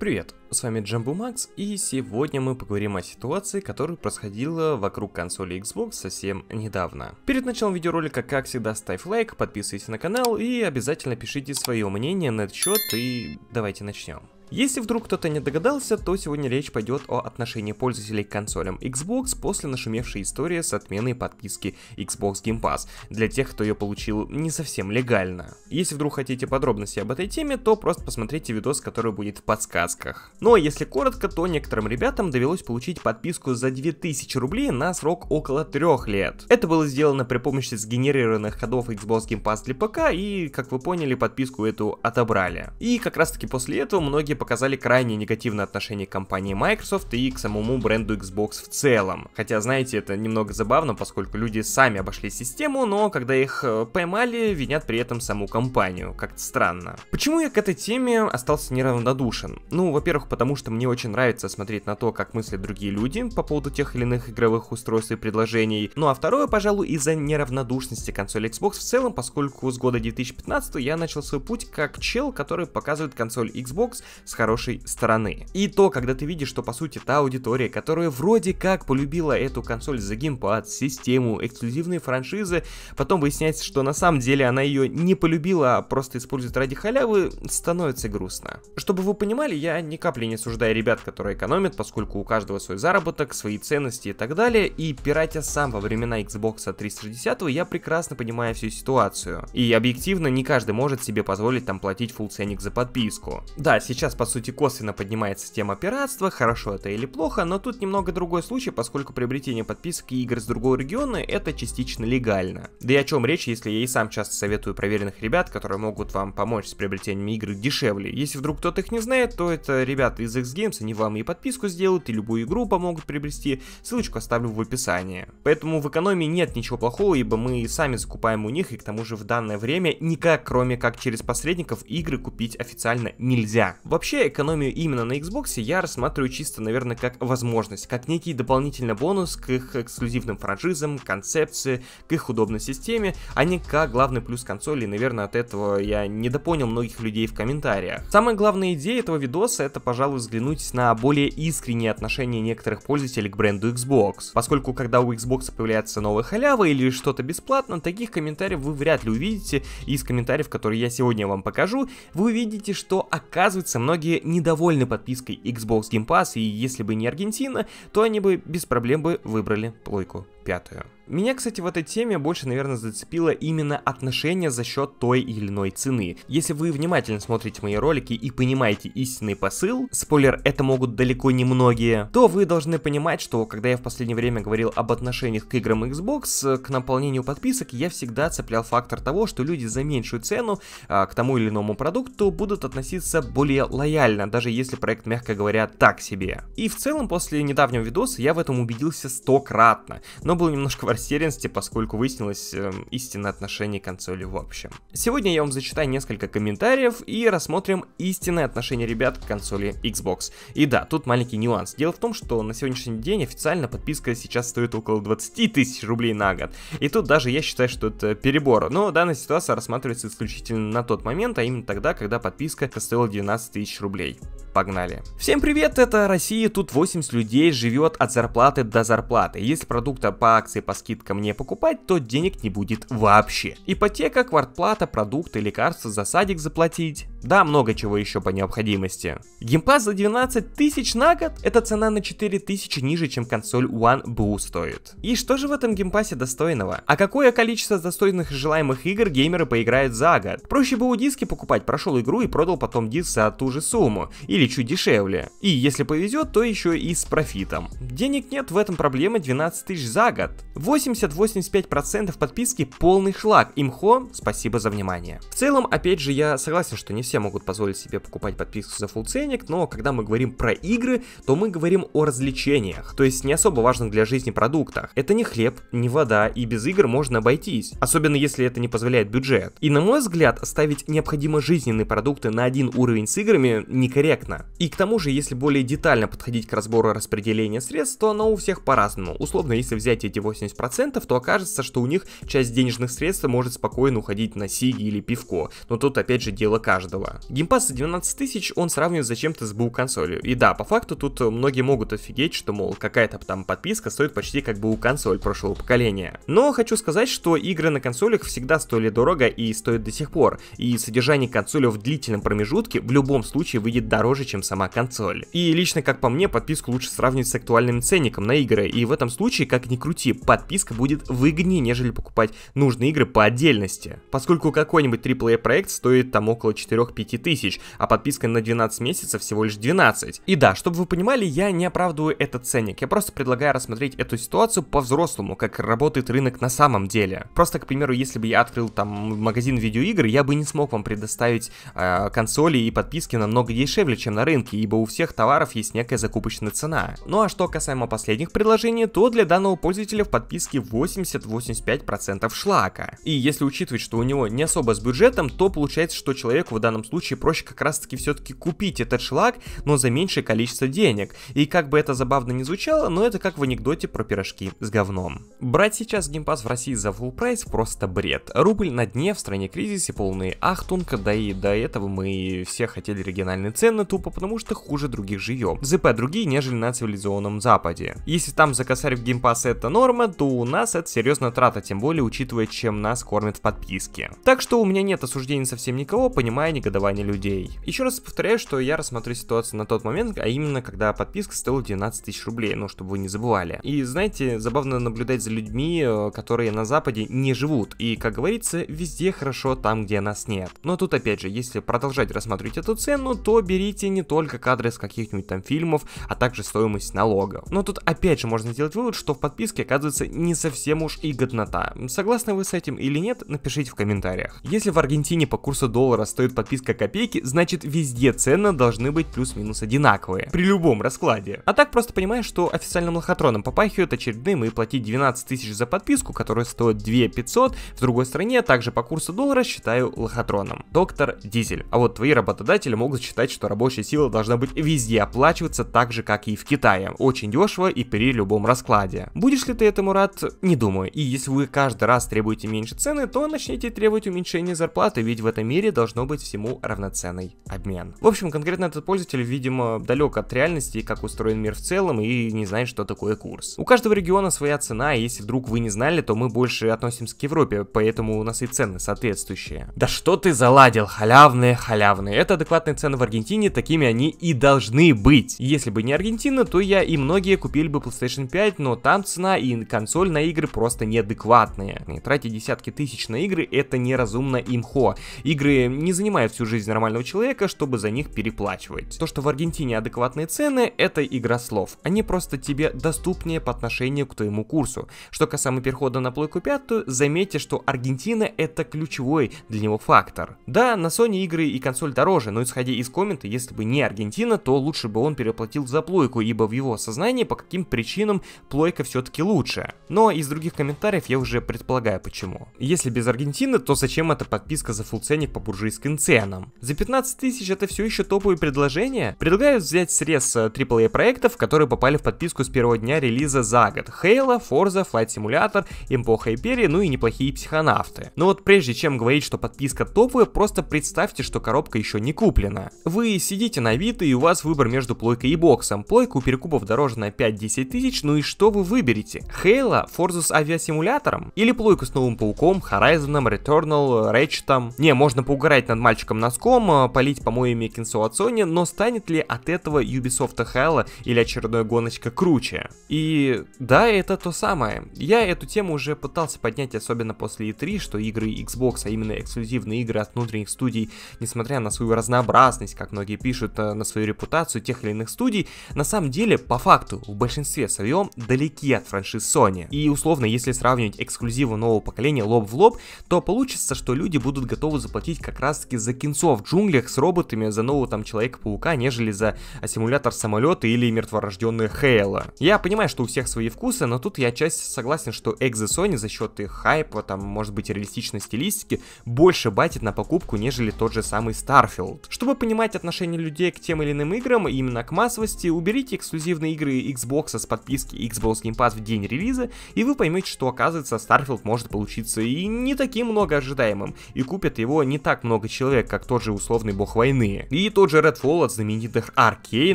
Привет, с вами Джамбу Макс, и сегодня мы поговорим о ситуации, которая происходила вокруг консоли Xbox совсем недавно. Перед началом видеоролика, как всегда, ставь лайк, подписывайся на канал и обязательно пишите свое мнение на этот счет, и давайте начнем. Если вдруг кто-то не догадался, то сегодня речь пойдет о отношении пользователей к консолям Xbox после нашумевшей истории с отменой подписки Xbox Game Pass для тех, кто ее получил не совсем легально. Если вдруг хотите подробности об этой теме, то просто посмотрите видос, который будет в подсказках. Но ну, а если коротко, то некоторым ребятам довелось получить подписку за 2000 рублей на срок около 3 лет. Это было сделано при помощи сгенерированных ходов Xbox Game Pass для ПК и, как вы поняли, подписку эту отобрали. И как раз таки после этого многие показали крайне негативное отношение к компании Microsoft и к самому бренду Xbox в целом. Хотя, знаете, это немного забавно, поскольку люди сами обошли систему, но когда их э, поймали, винят при этом саму компанию. Как-то странно. Почему я к этой теме остался неравнодушен? Ну, во-первых, потому что мне очень нравится смотреть на то, как мыслят другие люди по поводу тех или иных игровых устройств и предложений. Ну а второе, пожалуй, из-за неравнодушности консоли Xbox в целом, поскольку с года 2015 я начал свой путь как чел, который показывает консоль Xbox с хорошей стороны. И то, когда ты видишь, что по сути та аудитория, которая вроде как полюбила эту консоль за геймпад, систему, эксклюзивные франшизы, потом выясняется, что на самом деле она ее не полюбила, а просто использует ради халявы, становится грустно. Чтобы вы понимали, я ни капли не осуждаю ребят, которые экономят, поскольку у каждого свой заработок, свои ценности и так далее, и пиратя сам во времена Xbox 360 я прекрасно понимаю всю ситуацию. И объективно не каждый может себе позволить там платить full ценник за подписку. Да, сейчас по сути, косвенно поднимается тема пиратства, хорошо это или плохо, но тут немного другой случай, поскольку приобретение подписок и игр с другого региона это частично легально. Да и о чем речь, если я и сам часто советую проверенных ребят, которые могут вам помочь с приобретением игр дешевле. Если вдруг кто-то их не знает, то это ребята из X-Games, они вам и подписку сделают, и любую игру помогут приобрести, ссылочку оставлю в описании. Поэтому в экономии нет ничего плохого, ибо мы сами закупаем у них, и к тому же в данное время никак, кроме как через посредников, игры купить официально нельзя. Вообще Вообще, экономию именно на Xbox я рассматриваю чисто, наверное, как возможность, как некий дополнительный бонус к их эксклюзивным франшизам, концепции, к их удобной системе, а не как главный плюс консоли, и, наверное, от этого я недопонял многих людей в комментариях. Самая главная идея этого видоса это, пожалуй, взглянуть на более искреннее отношение некоторых пользователей к бренду Xbox, поскольку когда у Xbox появляется новая халява или что-то бесплатно, таких комментариев вы вряд ли увидите, и из комментариев, которые я сегодня вам покажу, вы увидите, что оказывается многие недовольны подпиской Xbox Game Pass, и если бы не Аргентина, то они бы без проблем бы выбрали плойку пятую. Меня, кстати, в этой теме больше, наверное, зацепило именно отношение за счет той или иной цены. Если вы внимательно смотрите мои ролики и понимаете истинный посыл, спойлер, это могут далеко не многие, то вы должны понимать, что когда я в последнее время говорил об отношениях к играм Xbox, к наполнению подписок, я всегда цеплял фактор того, что люди за меньшую цену а, к тому или иному продукту будут относиться более лояльно, даже если проект, мягко говоря, так себе. И в целом, после недавнего видоса я в этом убедился стократно. Но был немножко в растерянности, поскольку выяснилось э, эм, истина отношений консоли в общем. Сегодня я вам зачитаю несколько комментариев и рассмотрим истинное отношение ребят к консоли Xbox. И да, тут маленький нюанс. Дело в том, что на сегодняшний день официально подписка сейчас стоит около 20 тысяч рублей на год. И тут даже я считаю, что это перебор. Но данная ситуация рассматривается исключительно на тот момент, а именно тогда, когда подписка стоила 12 тысяч рублей. Погнали. Всем привет, это Россия, тут 80 людей живет от зарплаты до зарплаты. Если продукта по акции по скидкам не покупать, то денег не будет вообще. Ипотека, квартплата, продукты, лекарства, за садик заплатить. Да, много чего еще по необходимости. Геймпас за 12 тысяч на год, это цена на 4 тысячи ниже, чем консоль One Blue стоит. И что же в этом геймпасе достойного? А какое количество достойных и желаемых игр геймеры поиграют за год? Проще было диски покупать, прошел игру и продал потом диск за ту же сумму, или чуть дешевле. И если повезет, то еще и с профитом. Денег нет, в этом проблема 12 тысяч за год 80-85% подписки полный шлак. Имхо, спасибо за внимание. В целом, опять же, я согласен, что не все могут позволить себе покупать подписку за full ценник, но когда мы говорим про игры, то мы говорим о развлечениях, то есть не особо важных для жизни продуктах. Это не хлеб, не вода, и без игр можно обойтись, особенно если это не позволяет бюджет. И на мой взгляд, ставить необходимо жизненные продукты на один уровень с играми некорректно. И к тому же, если более детально подходить к разбору распределения средств, то оно у всех по-разному. Условно, если взять снять эти 80%, то окажется, что у них часть денежных средств может спокойно уходить на сиги или пивко, но тут опять же дело каждого. Геймпас за 12 тысяч он сравнивает зачем-то с БУ консолью. И да, по факту тут э, многие могут офигеть, что мол какая-то там подписка стоит почти как бы у консоль прошлого поколения. Но хочу сказать, что игры на консолях всегда стоили дорого и стоят до сих пор, и содержание консоли в длительном промежутке в любом случае выйдет дороже, чем сама консоль. И лично как по мне подписку лучше сравнивать с актуальным ценником на игры, и в этом случае как ни круто крути, подписка будет выгоднее, нежели покупать нужные игры по отдельности. Поскольку какой-нибудь AAA проект стоит там около 4-5 тысяч, а подписка на 12 месяцев всего лишь 12. И да, чтобы вы понимали, я не оправдываю этот ценник, я просто предлагаю рассмотреть эту ситуацию по-взрослому, как работает рынок на самом деле. Просто, к примеру, если бы я открыл там магазин видеоигр, я бы не смог вам предоставить э, консоли и подписки намного дешевле, чем на рынке, ибо у всех товаров есть некая закупочная цена. Ну а что касаемо последних предложений, то для данного пользователя пользователя в подписке 80-85% шлака. И если учитывать, что у него не особо с бюджетом, то получается, что человеку в данном случае проще как раз таки все-таки купить этот шлак, но за меньшее количество денег. И как бы это забавно не звучало, но это как в анекдоте про пирожки с говном. Брать сейчас геймпас в России за full прайс просто бред. Рубль на дне, в стране кризиса, полный ахтунка, да и до этого мы все хотели региональные цены, тупо потому что хуже других живем. ЗП другие, нежели на цивилизованном западе. Если там за косарь в геймпас это это норма, то у нас это серьезная трата, тем более учитывая, чем нас кормят в подписке. Так что у меня нет осуждений совсем никого, понимая негодование людей. Еще раз повторяю, что я рассмотрю ситуацию на тот момент, а именно, когда подписка стоила 12 тысяч рублей, ну, чтобы вы не забывали. И знаете, забавно наблюдать за людьми, э, которые на Западе не живут, и, как говорится, везде хорошо там, где нас нет. Но тут опять же, если продолжать рассматривать эту цену, то берите не только кадры с каких-нибудь там фильмов, а также стоимость налогов. Но тут опять же можно сделать вывод, что в подписке выпуске оказывается не совсем уж и годнота. Согласны вы с этим или нет, напишите в комментариях. Если в Аргентине по курсу доллара стоит подписка копейки, значит везде цены должны быть плюс-минус одинаковые. При любом раскладе. А так просто понимаешь, что официальным лохотроном попахивают очередным и платить 12 тысяч за подписку, которая стоит 2 500, в другой стране а также по курсу доллара считаю лохотроном. Доктор Дизель. А вот твои работодатели могут считать, что рабочая сила должна быть везде оплачиваться так же, как и в Китае. Очень дешево и при любом раскладе. Будешь если ты этому рад, не думаю. И если вы каждый раз требуете меньше цены, то начните требовать уменьшения зарплаты, ведь в этом мире должно быть всему равноценный обмен. В общем, конкретно этот пользователь, видимо, далек от реальности, как устроен мир в целом, и не знает, что такое курс. У каждого региона своя цена, и если вдруг вы не знали, то мы больше относимся к Европе, поэтому у нас и цены соответствующие. Да что ты заладил, халявные, халявные. Это адекватные цены в Аргентине, такими они и должны быть. Если бы не Аргентина, то я и многие купили бы PlayStation 5, но там цена и консоль на игры просто неадекватные. И тратить десятки тысяч на игры это неразумно имхо. Игры не занимают всю жизнь нормального человека, чтобы за них переплачивать. То, что в Аргентине адекватные цены, это игра слов. Они просто тебе доступнее по отношению к твоему курсу. Что касаемо перехода на плойку пятую, заметьте, что Аргентина это ключевой для него фактор. Да, на Sony игры и консоль дороже, но исходя из коммента, если бы не Аргентина, то лучше бы он переплатил за плойку, ибо в его сознании по каким причинам плойка все-таки все-таки лучше. Но из других комментариев я уже предполагаю почему. Если без Аргентины, то зачем эта подписка за full ценник по буржуйским ценам? За 15 тысяч это все еще топовые предложения? Предлагают взять срез AAA э, проектов, которые попали в подписку с первого дня релиза за год. Halo, Forza, Flight Simulator, Эпоха Империи, ну и неплохие психонавты. Но вот прежде чем говорить, что подписка топовая, просто представьте, что коробка еще не куплена. Вы сидите на Авито и у вас выбор между плойкой и боксом. Плойка у перекупов дороже на 5-10 тысяч, ну и что вы выберете? Unity, Halo, Forza с авиасимулятором или плойку с Новым Пауком, Horizon, Returnal, Ratchet. Не, можно поугарать над мальчиком носком, а, полить по помоями Кинсо от Sony, но станет ли от этого Ubisoft Halo или очередная гоночка круче? И да, это то самое. Я эту тему уже пытался поднять, особенно после E3, что игры Xbox, а именно эксклюзивные игры от внутренних студий, несмотря на свою разнообразность, как многие пишут, а, на свою репутацию тех или иных студий, на самом деле, по факту, в большинстве своем далеки от франшиз Sony. И условно, если сравнивать эксклюзивы нового поколения лоб в лоб, то получится, что люди будут готовы заплатить как раз таки за кинцо в джунглях с роботами за нового там Человека-паука, нежели за симулятор самолета или мертворожденные Хейла. Я понимаю, что у всех свои вкусы, но тут я отчасти согласен, что экзо Sony за счет их хайпа, там, может быть, реалистичной стилистики, больше батит на покупку, нежели тот же самый Starfield. Чтобы понимать отношение людей к тем или иным играм, именно к массовости, уберите эксклюзивные игры Xbox с подписки Xbox Game Pass в день релиза, и вы поймете, что оказывается Starfield может получиться и не таким многоожидаемым, и купят его не так много человек, как тот же условный бог войны. И тот же Redfall от знаменитых Arkane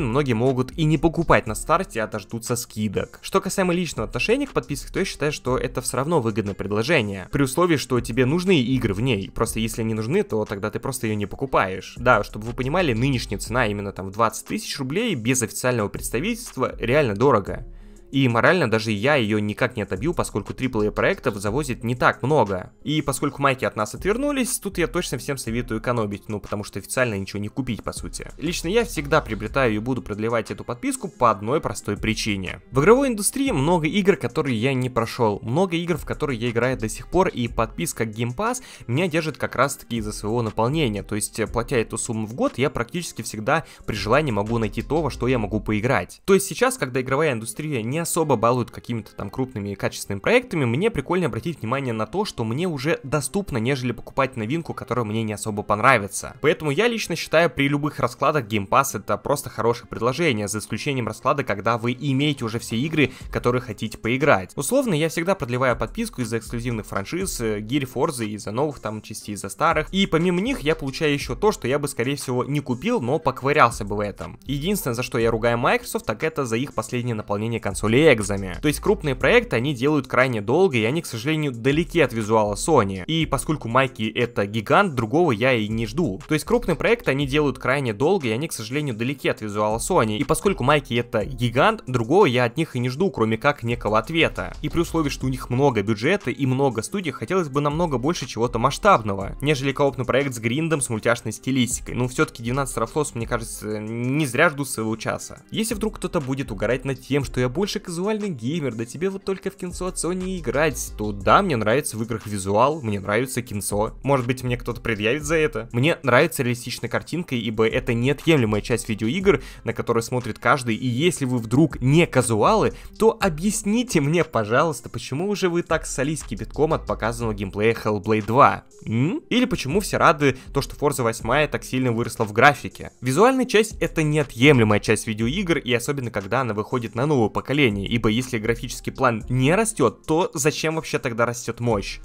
многие могут и не покупать на старте, а дождутся скидок. Что касаемо личного отношения к подписке, то я считаю, что это все равно выгодное предложение, при условии, что тебе нужны игры в ней, просто если не нужны, то тогда ты просто ее не покупаешь. Да, чтобы вы понимали, нынешняя цена именно там в 20 тысяч рублей без официального представительства реально дорого. И морально даже я ее никак не отобью, поскольку AAA проектов завозит не так много. И поскольку майки от нас отвернулись, тут я точно всем советую экономить, ну потому что официально ничего не купить по сути. Лично я всегда приобретаю и буду продлевать эту подписку по одной простой причине. В игровой индустрии много игр, которые я не прошел, много игр, в которые я играю до сих пор, и подписка Game Pass меня держит как раз таки из-за своего наполнения, то есть э, платя эту сумму в год, я практически всегда при желании могу найти то, во что я могу поиграть. То есть сейчас, когда игровая индустрия не особо балуют какими-то там крупными и качественными проектами, мне прикольно обратить внимание на то, что мне уже доступно, нежели покупать новинку, которая мне не особо понравится. Поэтому я лично считаю, при любых раскладах Game Pass это просто хорошее предложение, за исключением расклада, когда вы имеете уже все игры, которые хотите поиграть. Условно, я всегда продлеваю подписку из-за эксклюзивных франшиз, гирь, э, форзы, из-за новых там частей, из-за старых. И помимо них я получаю еще то, что я бы скорее всего не купил, но поковырялся бы в этом. Единственное, за что я ругаю Microsoft, так это за их последнее наполнение консоли сулексами. То есть крупные проекты они делают крайне долго, и они, к сожалению, далеки от визуала Sony. И поскольку Майки это гигант, другого я и не жду. То есть крупные проекты они делают крайне долго, и они, к сожалению, далеки от визуала Sony. И поскольку Майки это гигант, другого я от них и не жду, кроме как некого ответа. И при условии, что у них много бюджета и много студий, хотелось бы намного больше чего-то масштабного, нежели коопный проект с гриндом с мультяшной стилистикой. Ну, все-таки 12 Рафлос, мне кажется, не зря жду своего часа. Если вдруг кто-то будет угорать над тем, что я больше же казуальный геймер, да тебе вот только в кинцо отцо не играть. То да, мне нравится в играх визуал, мне нравится кинцо. Может быть, мне кто-то предъявит за это? Мне нравится реалистичная картинка, ибо это неотъемлемая часть видеоигр, на которую смотрит каждый, и если вы вдруг не казуалы, то объясните мне, пожалуйста, почему уже вы так солись кипятком от показанного геймплея Hellblade 2? М? Или почему все рады то, что Forza 8 так сильно выросла в графике? Визуальная часть это неотъемлемая часть видеоигр, и особенно когда она выходит на новое поколение, впечатление, ибо если графический план не растет, то зачем вообще тогда растет мощь?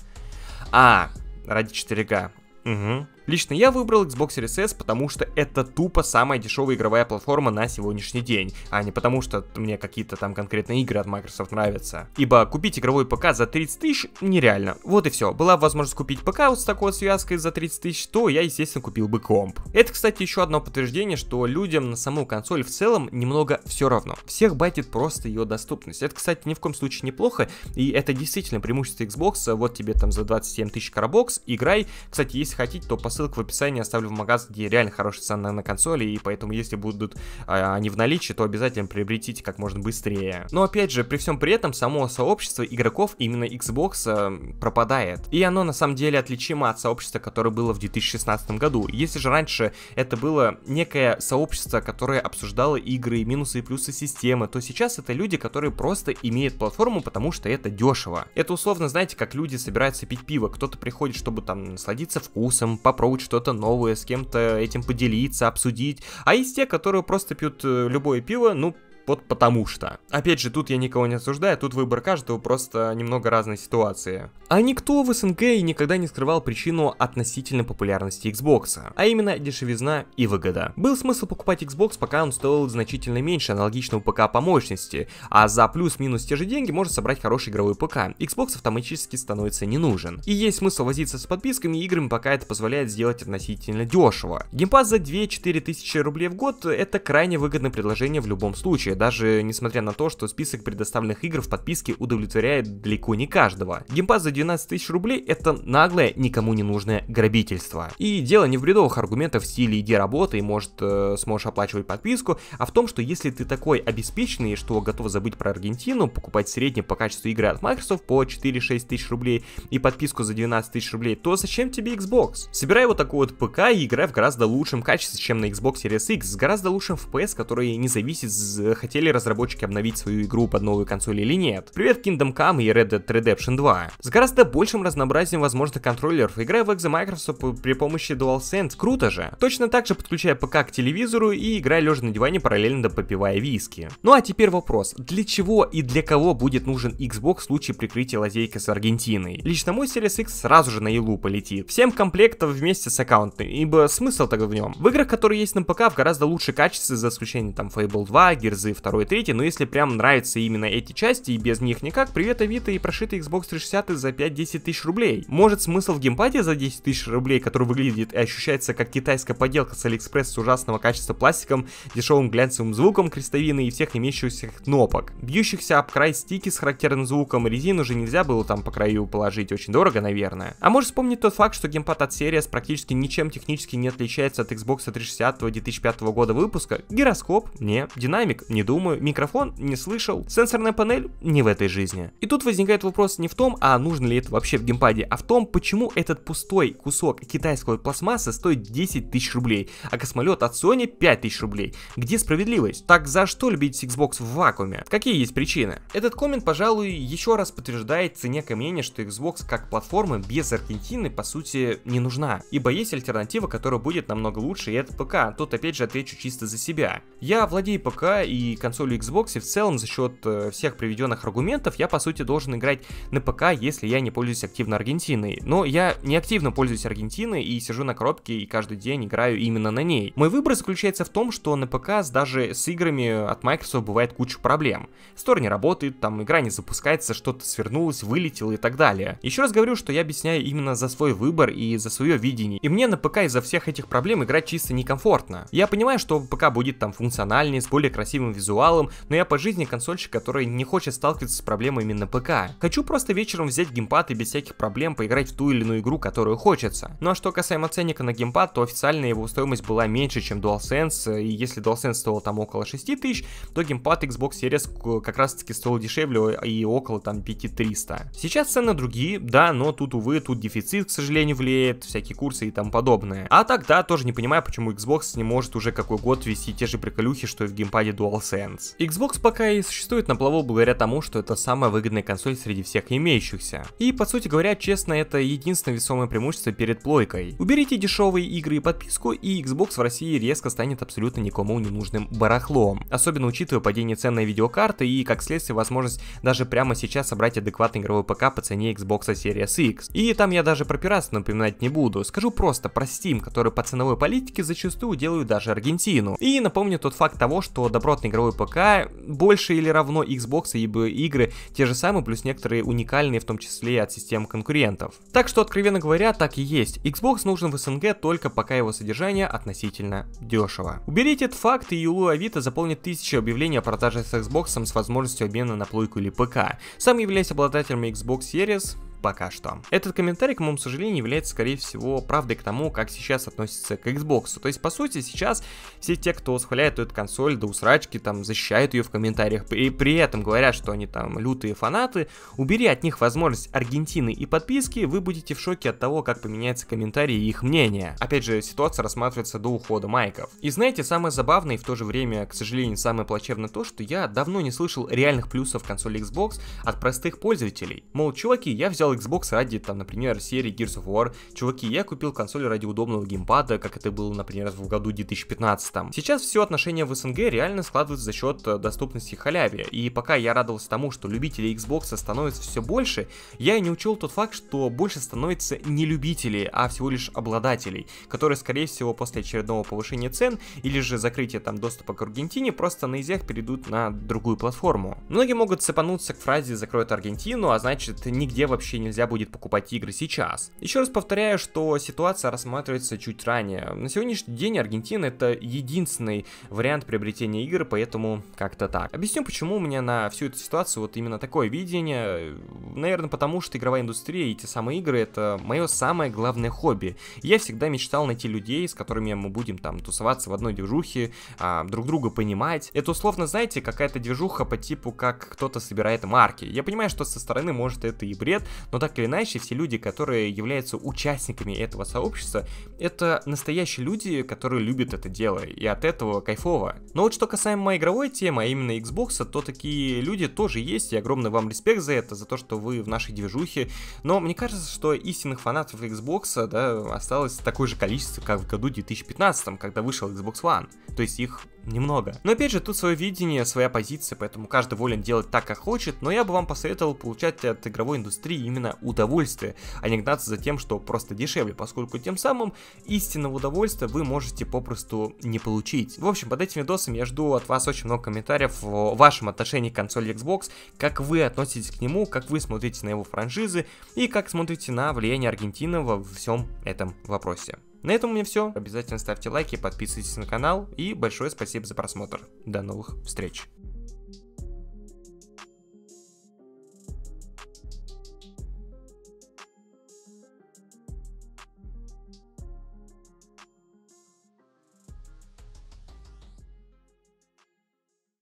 А, ради 4К. Угу. Лично я выбрал Xbox Series S, потому что это тупо самая дешевая игровая платформа на сегодняшний день, а не потому что мне какие-то там конкретные игры от Microsoft нравятся. Ибо купить игровой ПК за 30 тысяч нереально. Вот и все. Была возможность купить ПК вот с такой связкой за 30 тысяч, то я, естественно, купил бы комп. Это, кстати, еще одно подтверждение, что людям на саму консоль в целом немного все равно. Всех байтит просто ее доступность. Это, кстати, ни в коем случае неплохо, и это действительно преимущество Xbox. Вот тебе там за 27 тысяч карабокс, играй. Кстати, если хотите, то по ссылку в описании оставлю в магаз, где реально хорошая цена на консоли, и поэтому если будут а, они в наличии, то обязательно приобретите как можно быстрее. Но опять же, при всем при этом, само сообщество игроков именно Xbox а, пропадает. И оно на самом деле отличимо от сообщества, которое было в 2016 году. Если же раньше это было некое сообщество, которое обсуждало игры, минусы и плюсы системы, то сейчас это люди, которые просто имеют платформу, потому что это дешево. Это условно, знаете, как люди собираются пить пиво. Кто-то приходит, чтобы там насладиться вкусом, попробовать попробовать что-то новое, с кем-то этим поделиться, обсудить. А есть те, которые просто пьют э, любое пиво, ну, вот потому что. Опять же, тут я никого не осуждаю, тут выбор каждого просто немного разной ситуации. А никто в СНГ никогда не скрывал причину относительно популярности Xbox, а именно дешевизна и выгода. Был смысл покупать Xbox, пока он стоил значительно меньше аналогичного ПК по мощности, а за плюс-минус те же деньги можно собрать хороший игровой ПК. Xbox автоматически становится не нужен. И есть смысл возиться с подписками и играми, пока это позволяет сделать относительно дешево. Геймпас за 2-4 тысячи рублей в год это крайне выгодное предложение в любом случае, даже несмотря на то, что список предоставленных игр в подписке удовлетворяет далеко не каждого. Геймпас за 12 тысяч рублей это наглое, никому не нужное грабительство. И дело не в бредовых аргументах в стиле «иди работай, может э, сможешь оплачивать подписку», а в том, что если ты такой обеспеченный, что готов забыть про Аргентину, покупать средний по качеству игры от Microsoft по 4-6 тысяч рублей и подписку за 12 тысяч рублей, то зачем тебе Xbox? Собирай вот такой вот ПК и играй в гораздо лучшем качестве, чем на Xbox Series X, с гораздо лучшим FPS, который не зависит э, хотя хотели разработчики обновить свою игру под новую консоль или нет. Привет Kingdom Come и Red Dead Redemption 2. С гораздо большим разнообразием возможных контроллеров, играя в Exo Microsoft при помощи DualSense круто же. Точно так же подключая ПК к телевизору и играя лежа на диване, параллельно попивая виски. Ну а теперь вопрос, для чего и для кого будет нужен Xbox в случае прикрытия лазейки с Аргентиной? Лично мой Series X сразу же на Илу полетит. Всем комплектов вместе с аккаунтом, ибо смысл тогда в нем. В играх, которые есть на ПК, в гораздо лучше качестве, за исключением там Fable 2, Gears второй, третий, но если прям нравятся именно эти части и без них никак, привет Авито и прошитый Xbox 360 за 5-10 тысяч рублей. Может смысл в геймпаде за 10 тысяч рублей, который выглядит и ощущается как китайская поделка с Алиэкспресс с ужасного качества пластиком, дешевым глянцевым звуком, крестовины и всех имеющихся кнопок. Бьющихся об край стики с характерным звуком резину уже нельзя было там по краю положить, очень дорого, наверное. А может вспомнить тот факт, что геймпад от Series практически ничем технически не отличается от Xbox 360 2005 года выпуска? Гироскоп? Не. Динамик? Не не думаю, микрофон не слышал, сенсорная панель не в этой жизни. И тут возникает вопрос не в том, а нужно ли это вообще в геймпаде, а в том, почему этот пустой кусок китайского пластмассы стоит 10 тысяч рублей, а космолет от Sony 5 тысяч рублей. Где справедливость? Так за что любить Xbox в вакууме? Какие есть причины? Этот коммент, пожалуй, еще раз подтверждает ценека мнение, что Xbox как платформа без Аргентины по сути не нужна, ибо есть альтернатива, которая будет намного лучше, и это ПК. Тут опять же отвечу чисто за себя. Я владею ПК и и консолью Xbox, и в целом за счет э, всех приведенных аргументов я, по сути, должен играть на ПК, если я не пользуюсь активно Аргентиной. Но я не активно пользуюсь Аргентиной и сижу на коробке и каждый день играю именно на ней. Мой выбор заключается в том, что на ПК даже с играми от Microsoft бывает куча проблем. Стор не работает, там игра не запускается, что-то свернулось, вылетело и так далее. Еще раз говорю, что я объясняю именно за свой выбор и за свое видение. И мне на ПК из-за всех этих проблем играть чисто некомфортно. Я понимаю, что ПК будет там функциональнее, с более красивым визуалом, но я по жизни консольщик, который не хочет сталкиваться с проблемой именно ПК. Хочу просто вечером взять геймпад и без всяких проблем поиграть в ту или иную игру, которую хочется. Ну а что касаемо ценника на геймпад, то официально его стоимость была меньше, чем DualSense, и если DualSense стоил там около 6 тысяч, то геймпад Xbox Series как раз таки стоил дешевле и около там 5300. Сейчас цены другие, да, но тут, увы, тут дефицит, к сожалению, влияет, всякие курсы и там подобное. А тогда тоже не понимаю, почему Xbox не может уже какой год вести те же приколюхи, что и в геймпаде DualSense. DualSense. Xbox пока и существует на плаву благодаря тому, что это самая выгодная консоль среди всех имеющихся. И, по сути говоря, честно, это единственное весомое преимущество перед плойкой. Уберите дешевые игры и подписку, и Xbox в России резко станет абсолютно никому не нужным барахлом. Особенно учитывая падение цен на видеокарты и, как следствие, возможность даже прямо сейчас собрать адекватный игровой ПК по цене Xbox Series X. И там я даже про пиратство напоминать не буду, скажу просто про Steam, который по ценовой политике зачастую делают даже Аргентину. И напомню тот факт того, что добротный игровой игровой ПК больше или равно Xbox и ибо игры те же самые, плюс некоторые уникальные, в том числе от систем конкурентов. Так что, откровенно говоря, так и есть. Xbox нужен в СНГ только пока его содержание относительно дешево. Уберите этот факт, и Юлу Авито заполнит тысячи объявлений о продаже с Xbox с возможностью обмена на плойку или ПК. Сам являясь обладателем Xbox Series, пока что. Этот комментарий, к моему сожалению, является, скорее всего, правдой к тому, как сейчас относится к Xbox. То есть, по сути, сейчас все те, кто восхваляет эту консоль до усрачки, там, защищают ее в комментариях, и при этом говорят, что они там лютые фанаты, убери от них возможность Аргентины и подписки, вы будете в шоке от того, как поменяются комментарии и их мнение. Опять же, ситуация рассматривается до ухода майков. И знаете, самое забавное и в то же время, к сожалению, самое плачевное то, что я давно не слышал реальных плюсов консоли Xbox от простых пользователей. Мол, чуваки, я взял стоял Xbox ради, там, например, серии Gears of War. Чуваки, я купил консоль ради удобного геймпада, как это было, например, в году 2015. -м. Сейчас все отношения в СНГ реально складываются за счет э, доступности халяве, и пока я радовался тому, что любителей Xbox становится все больше, я не учел тот факт, что больше становится не любителей, а всего лишь обладателей, которые, скорее всего, после очередного повышения цен или же закрытия там доступа к Аргентине просто на изях перейдут на другую платформу. Многие могут цепануться к фразе «закроют Аргентину», а значит нигде вообще принципе нельзя будет покупать игры сейчас. Еще раз повторяю, что ситуация рассматривается чуть ранее. На сегодняшний день Аргентина это единственный вариант приобретения игр, поэтому как-то так. Объясню, почему у меня на всю эту ситуацию вот именно такое видение. Наверное, потому что игровая индустрия и те самые игры это мое самое главное хобби. Я всегда мечтал найти людей, с которыми мы будем там тусоваться в одной движухе, а, друг друга понимать. Это условно, знаете, какая-то движуха по типу, как кто-то собирает марки. Я понимаю, что со стороны может это и бред, но так или иначе, все люди, которые являются участниками этого сообщества, это настоящие люди, которые любят это дело, и от этого кайфово. Но вот что касаемо игровой темы, а именно Xbox, то такие люди тоже есть, и огромный вам респект за это, за то, что вы в нашей движухе. Но мне кажется, что истинных фанатов Xbox да, осталось такое же количество, как в году 2015, когда вышел Xbox One. То есть их немного. Но опять же, тут свое видение, своя позиция, поэтому каждый волен делать так, как хочет, но я бы вам посоветовал получать от игровой индустрии именно удовольствие, а не гнаться за тем, что просто дешевле, поскольку тем самым истинного удовольствия вы можете попросту не получить. В общем, под этим видосом я жду от вас очень много комментариев в вашем отношении к консоли Xbox, как вы относитесь к нему, как вы смотрите на его франшизы и как смотрите на влияние Аргентины во всем этом вопросе. На этом у меня все. Обязательно ставьте лайки, подписывайтесь на канал и большое спасибо за просмотр. До новых встреч!